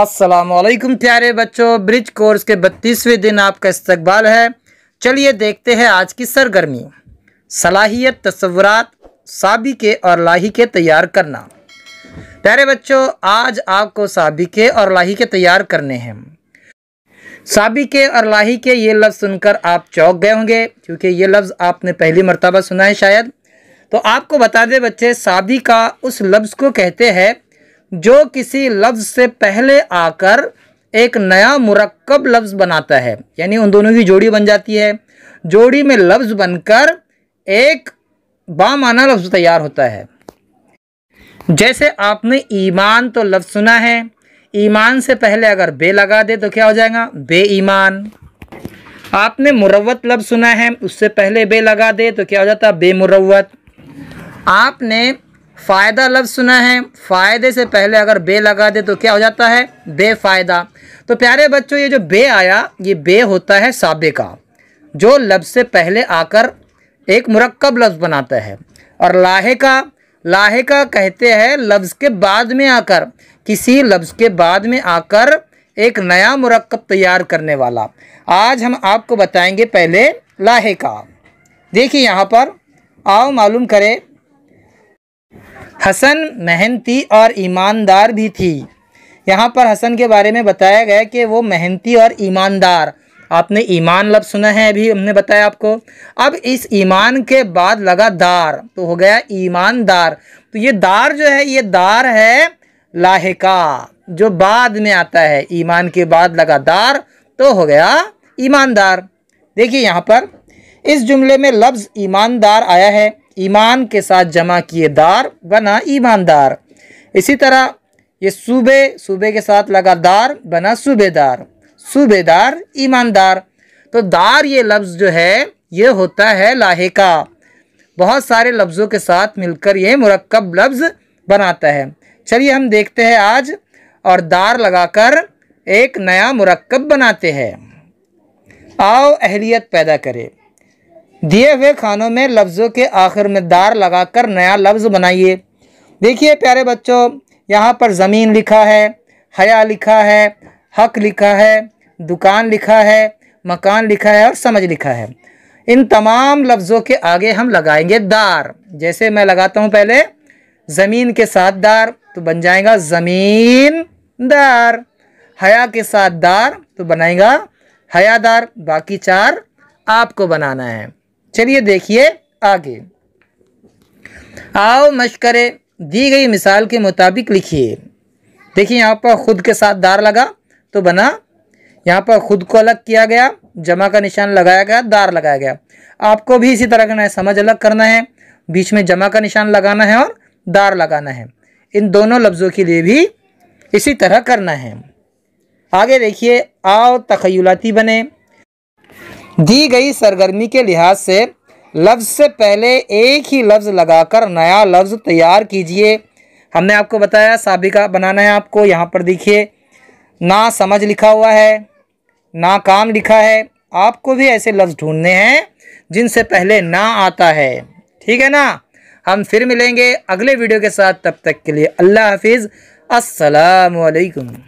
असलम प्यारे बच्चों bridge course के बत्तीसवें दिन आपका इस्तकबाल है चलिए देखते हैं आज की सरगर्मी सलाहियत तस्वरत सबिके और लाही के तैयार करना प्यारे बच्चों आज आपको सबिके और लाही के तैयार करने हैं सबिके और लाही के ये लफ्ज़ सुनकर आप चौंक गए होंगे क्योंकि ये लफ्ज़ आपने पहली मरतबा सुना है शायद तो आपको बता दें बच्चे साबी का उस लफ्ज़ को कहते हैं जो किसी लफ्ज़ से पहले आकर एक नया मुरक्कब लफ्ज़ बनाता है यानी उन दोनों की जोड़ी बन जाती है जोड़ी में लफ्ज़ बनकर एक बामाना लफ्ज़ तैयार होता है जैसे आपने ईमान तो लफ्ज़ सुना है ईमान से पहले अगर बे लगा दे तो क्या हो जाएगा बे ईमान आपने मुरवत लफ्ज़ सुना है उससे पहले बे लगा दे तो क्या हो जाता है मुरवत आपने फ़ायदा लफ्ज़ सुना है फ़ायदे से पहले अगर बे लगा दे तो क्या हो जाता है बेफ़ायदा तो प्यारे बच्चों ये जो बे आया ये बे होता है साबे का जो लफ्ज़ से पहले आकर एक मरकब लफ्ज़ बनाता है और लाहे का लाहे का कहते हैं लफ्ज़ के बाद में आकर किसी लफ्ज़ के बाद में आकर एक नया मरकब तैयार करने वाला आज हम आपको बताएंगे पहले लाहे का देखिए यहाँ पर आओ मालूम करें हसन मेहनती और ईमानदार भी थी यहाँ पर हसन के बारे में बताया गया कि वो मेहनती और ईमानदार आपने ईमान लफ्ज़ सुना है अभी हमने बताया आपको अब इस ईमान के बाद लगा दार तो हो गया ईमानदार तो ये दार जो है ये दार है लाहिका जो बाद में आता है ईमान के बाद लगा दार तो हो गया ईमानदार देखिए यहाँ पर इस जुमले में लफ्ज़ ईमानदार आया है ईमान के साथ जमा किए दार बना ईमानदार इसी तरह ये सूबे सूबे के साथ लगा दार बना सूबेदार सूबेदार ईमानदार तो दार ये लफ्ज़ जो है ये होता है लाहे का बहुत सारे लफ्ज़ों के साथ मिलकर ये मरकब लफ्ज़ बनाता है चलिए हम देखते हैं आज और दार लगाकर एक नया मरकब बनाते हैं आओ अहलियत पैदा करें दिए हुए खानों में लफ्ज़ों के आखिर में दार लगाकर नया लफ्ज़ बनाइए देखिए प्यारे बच्चों यहाँ पर ज़मीन लिखा है हया लिखा है हक लिखा है दुकान लिखा है मकान लिखा है और समझ लिखा है इन तमाम लफ्ज़ों के आगे हम लगाएंगे दार जैसे मैं लगाता हूँ पहले ज़मीन के साथ दार तो बन जाएगा ज़मीन दार हया के साथ दार तो बनाएगा हयादार बाकी चार आपको बनाना है चलिए देखिए आगे आओ मशकरे दी गई मिसाल के मुताबिक लिखिए देखिए यहाँ पर खुद के साथ दार लगा तो बना यहाँ पर खुद को अलग किया गया जमा का निशान लगाया गया दार लगाया गया आपको भी इसी तरह करना है समझ अलग करना है बीच में जमा का निशान लगाना है और दार लगाना है इन दोनों लफ्ज़ों के लिए भी इसी तरह करना है आगे देखिए आओ तखयलाती बने दी गई सरगर्मी के लिहाज से लफ्ज़ से पहले एक ही लफ्ज़ लगाकर नया लफ्ज़ तैयार कीजिए हमने आपको बताया सबका बनाना है आपको यहाँ पर देखिए ना समझ लिखा हुआ है ना काम लिखा है आपको भी ऐसे लफ्ज़ ढूंढने हैं जिनसे पहले ना आता है ठीक है ना हम फिर मिलेंगे अगले वीडियो के साथ तब तक के लिए अल्लाह हाफिज़ असलकम